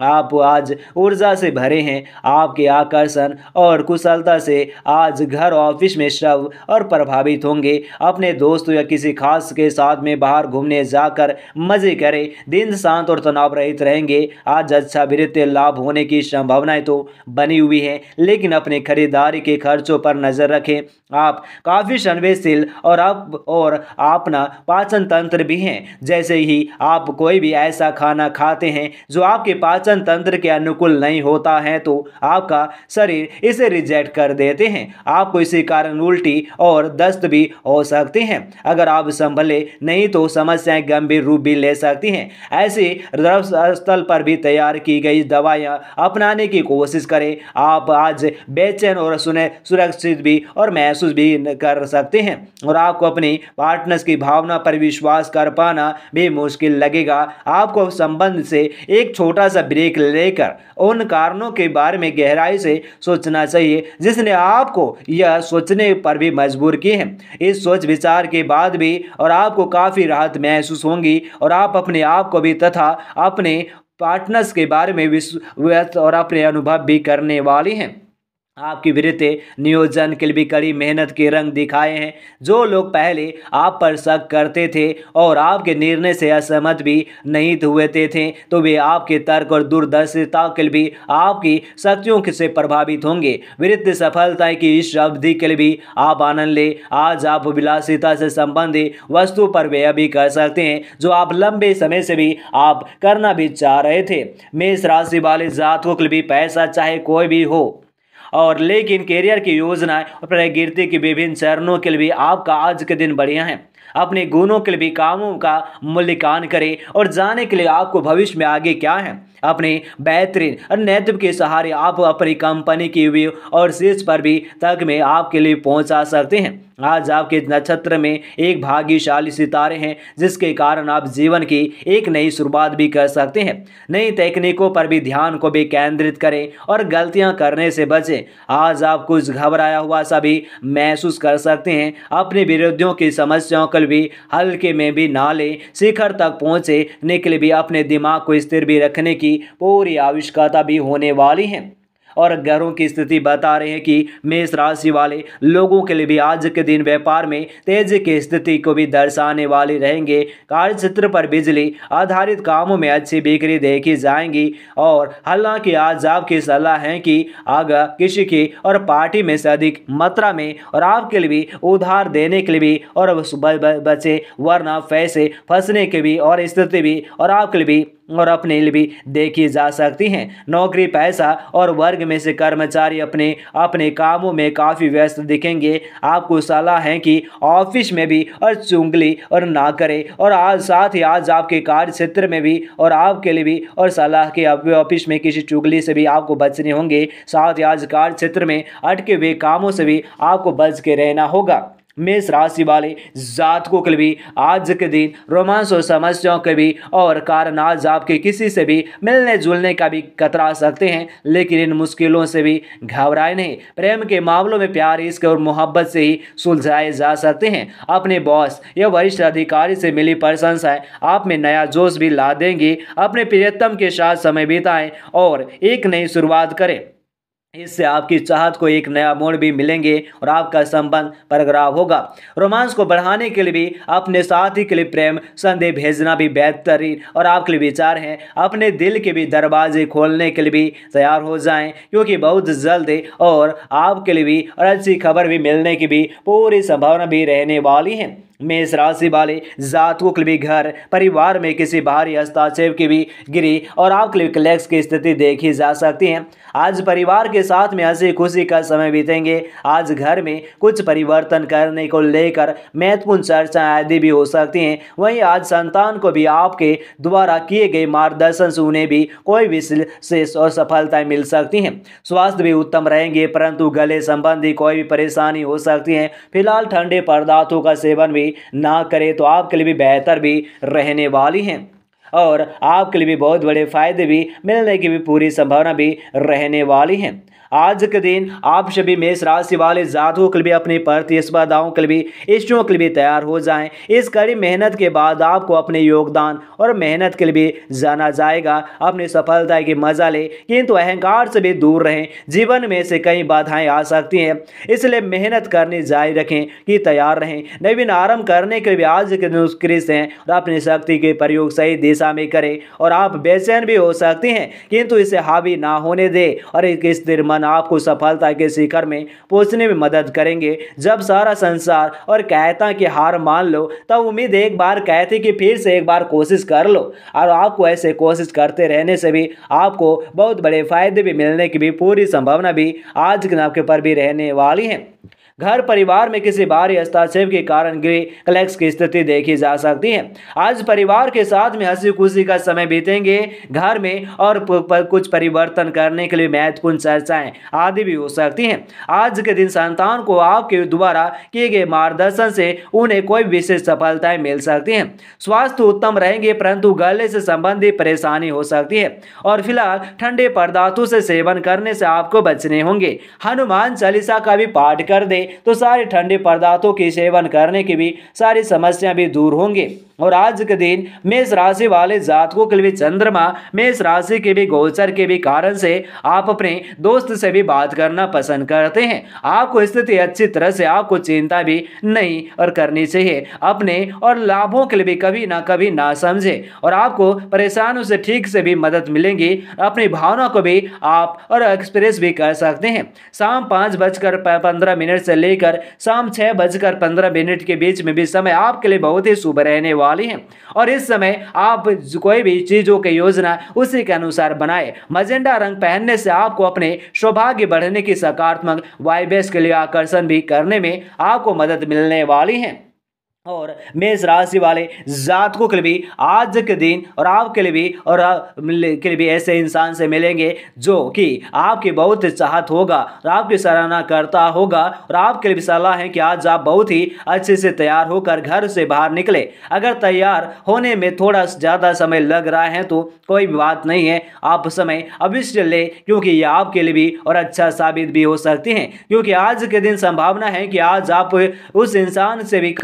आप आज ऊर्जा से भरे हैं आपके आकर्षण और कुशलता से आज घर ऑफिस में श्रव और प्रभावित होंगे अपने दोस्तों या किसी खास के साथ में बाहर घूमने जाकर मजे करें दिन शांत और तनाव रहित रहेंगे आज अच्छा वित्तीय लाभ होने की संभावनाएं तो बनी हुई हैं लेकिन अपने खरीदारी के खर्चों पर नज़र रखें आप काफ़ी संवेदशील और आप और अपना पाचन तंत्र भी हैं जैसे ही आप कोई भी ऐसा खाना खाते हैं जो आपके पास पाचन तंत्र के अनुकूल नहीं होता है तो आपका शरीर इसे रिजेक्ट कर देते हैं आपको इसी कारण उल्टी और दस्त भी हो सकते हैं अगर आप संभले नहीं तो समस्याएं गंभीर रूप भी ले सकती हैं ऐसे द्रव स्थल पर भी तैयार की गई दवाइयाँ अपनाने की कोशिश करें आप आज बेचैन और सुने सुरक्षित भी और महसूस भी कर सकते हैं और आपको अपनी पार्टनर्स की भावना पर विश्वास कर पाना भी मुश्किल लगेगा आपको संबंध से एक छोटा सा ब्रेक लेकर उन कारणों के बारे में गहराई से सोचना चाहिए जिसने आपको यह सोचने पर भी मजबूर किए हैं इस सोच विचार के बाद भी और आपको काफ़ी राहत महसूस होंगी और आप अपने आप को भी तथा अपने पार्टनर्स के बारे में विश्व और अपने अनुभव भी करने वाली हैं आपकी वृत्ति नियोजन के लिए भी कड़ी मेहनत के रंग दिखाए हैं जो लोग पहले आप पर शक करते थे और आपके निर्णय से असहमत भी नहीं हुए थे तो वे आपके तर्क और दूरदर्शिता के लिए भी आपकी शक्तियों से प्रभावित होंगे वृत्ति सफलता की इस अवधि के लिए भी आप आनंद ले आज आप विलासिता से संबंधित वस्तु पर व्यय भी कर सकते हैं जो आप लंबे समय से भी आप करना भी चाह रहे थे मेष राशि वाले जातकों के लिए भी पैसा चाहे कोई भी हो और लेकिन करियर की योजनाएं और प्रकृति के विभिन्न चरणों के लिए आपका आज के दिन बढ़िया है अपने गुणों के लिए कामों का मूल्यांकन करें और जाने के लिए आपको भविष्य में आगे क्या है अपने बेहतरीन और नेतृत्व के सहारे आप अपनी कंपनी की व्यू और शीर्ष पर भी तक में आपके लिए पहुंचा सकते हैं आज आपके नक्षत्र में एक भाग्यशाली सितारे हैं जिसके कारण आप जीवन की एक नई शुरुआत भी कर सकते हैं नई तकनीकों पर भी ध्यान को भी केंद्रित करें और गलतियां करने से बचें आज आप कुछ घबराया हुआ सा भी महसूस कर सकते हैं अपने विरोधियों की समस्याओं को भी हल्के में भी ना लें शिखर तक पहुँचे निकले भी अपने दिमाग को स्थिर भी रखने की की पूरी आविष्कारता भी होने वाली है और ग्रहों की स्थिति बता रहे हैं कि मेष राशि वाले लोगों के लिए भी आज के दिन व्यापार में तेजी की स्थिति को भी दर्शाने वाले रहेंगे क्षेत्र पर बिजली आधारित कामों में अच्छी बिक्री देखी जाएंगी और हालांकि आज आपकी सलाह है कि आगे किसी की और पार्टी में से अधिक मात्रा में और आपके लिए भी उधार देने के लिए भी और बचे वरना पैसे फंसने के भी और स्थिति भी और आपके लिए भी और अपने लिए भी देखी जा सकती हैं नौकरी पैसा और वर्ग में से कर्मचारी अपने अपने कामों में काफ़ी व्यस्त दिखेंगे आपको सलाह है कि ऑफिस में भी और चुंगली और ना करें और आज साथ ही आज आपके कार्य क्षेत्र में भी और आपके लिए भी और सलाह के ऑफिस में किसी चुगली से भी आपको बचने होंगे साथ ही आज कार्य क्षेत्र में अटके हुए कामों से भी आपको बच के रहना होगा मेष राशि वाले जातकों के भी आज के दिन रोमांस और समस्याओं के भी और कारण आज आपके किसी से भी मिलने जुलने का भी कतरा सकते हैं लेकिन इन मुश्किलों से भी घबराए नहीं प्रेम के मामलों में प्यार इश्क और मोहब्बत से ही सुलझाए जा सकते हैं अपने बॉस या वरिष्ठ अधिकारी से मिली प्रशंसाएं आप में नया जोश भी ला देंगी अपने प्रियतम के साथ समय बिताएँ और एक नई शुरुआत करें इससे आपकी चाहत को एक नया मोड़ भी मिलेंगे और आपका संबंध बरकरार होगा रोमांस को बढ़ाने के लिए भी अपने साथी के लिए प्रेम संदेह भेजना भी बेहतरीन और आपके लिए विचार हैं अपने दिल के भी दरवाजे खोलने के लिए भी तैयार हो जाएं क्योंकि बहुत जल्द और आपके लिए भी और अच्छी खबर भी मिलने की भी पूरी संभावना भी रहने वाली है मेष राशि वाले जातकों के लिए घर परिवार में किसी बाहरी हस्ताक्षेप की भी गिरी और आपके लिए क्लैक्स की स्थिति देखी जा सकती है आज परिवार के साथ में हंसी खुशी का समय बीतेंगे आज घर में कुछ परिवर्तन करने को लेकर महत्वपूर्ण चर्चाएं आदि भी हो सकती हैं वहीं आज संतान को भी आपके द्वारा किए गए मार्गदर्शन से उन्हें भी कोई विशेष और सफलताएं मिल सकती हैं स्वास्थ्य भी उत्तम रहेंगे परंतु गले संबंधी कोई भी परेशानी हो सकती है फिलहाल ठंडे पदार्थों का सेवन भी ना करें तो आपके लिए भी बेहतर भी रहने वाली हैं और आपके लिए भी बहुत बड़े फ़ायदे भी मिलने की भी पूरी संभावना भी रहने वाली हैं आज के दिन आप सभी मेष राशि वाले जातकों के लिए अपनी प्रतिस्पर्धाओं के लिए इष्टों के लिए तैयार हो जाएं इस कड़ी मेहनत के बाद आपको अपने योगदान और मेहनत के लिए जाना जाएगा अपनी सफलता की मजा ले किंतु अहंकार से भी दूर रहें जीवन में से कई बाधाएं आ सकती हैं इसलिए मेहनत करनी जारी रखें कि तैयार रहें नवीन आरंभ करने के लिए आज के दिन उत्कृष्ट हैं और अपनी शक्ति के प्रयोग सही दिशा में करें और आप बेचैन भी हो सकती हैं किंतु इसे हावी ना होने दें और एक स्थिर मन ज्ञान आपको सफलता के शिखर में पहुंचने में मदद करेंगे जब सारा संसार और कहता कि हार मान लो तब उम्मीद एक बार कहती कि फिर से एक बार कोशिश कर लो और आपको ऐसे कोशिश करते रहने से भी आपको बहुत बड़े फायदे भी मिलने की भी पूरी संभावना भी आज के नाम के पर भी रहने वाली है घर परिवार में किसी बाहरी हस्ताक्षेप के कारण गृह कलेक्स की स्थिति देखी जा सकती है आज परिवार के साथ में हंसी खुशी का समय बीतेंगे घर में और कुछ परिवर्तन करने के लिए महत्वपूर्ण चर्चाएं आदि भी हो सकती हैं आज के दिन संतान को आपके द्वारा किए गए मार्गदर्शन से उन्हें कोई विशेष सफलताएं मिल सकती हैं स्वास्थ्य उत्तम रहेंगे परंतु गले से संबंधित परेशानी हो सकती है और फिलहाल ठंडे पदार्थों से सेवन करने से आपको बचने होंगे हनुमान चालीसा का भी पाठ कर दें तो सारे ठंडे पदार्थों के सेवन करने की भी सारी समस्याएं भी दूर होंगे और आज के दिन मेष राशि वाले जातकों के लिए चंद्रमा मेष राशि के भी गोचर के भी कारण से आप अपने दोस्त से भी बात करना पसंद करते हैं आपको स्थिति अच्छी तरह से आपको चिंता भी नहीं और करनी चाहिए अपने और लाभों के लिए भी कभी ना कभी ना समझे और आपको परेशानों से ठीक से भी मदद मिलेंगी अपनी भावना को भी आप और एक्सप्रेस भी कर सकते हैं शाम पाँच बजकर पंद्रह मिनट से से लेकर शाम छः बजकर पंद्रह मिनट के बीच में भी समय आपके लिए बहुत ही शुभ रहने वाली है और इस समय आप कोई भी चीज़ों की योजना उसी के अनुसार बनाए मजेंडा रंग पहनने से आपको अपने सौभाग्य बढ़ने की सकारात्मक वाइबेस के लिए आकर्षण भी करने में आपको मदद मिलने वाली है और मेष राशि वाले जातकों के लिए भी आज के दिन और आपके लिए भी और के लिए भी ऐसे इंसान से मिलेंगे जो कि आपकी बहुत चाहत होगा और आपकी सराहना करता होगा और आपके लिए भी सलाह है कि आज आप बहुत ही अच्छे से तैयार होकर घर से बाहर निकले अगर तैयार होने में थोड़ा ज़्यादा समय लग रहा है तो कोई बात नहीं है आप समय अवश्य लें क्योंकि ये आपके लिए भी और अच्छा साबित भी हो सकती हैं क्योंकि आज के दिन संभावना है कि आज आप उस इंसान से भी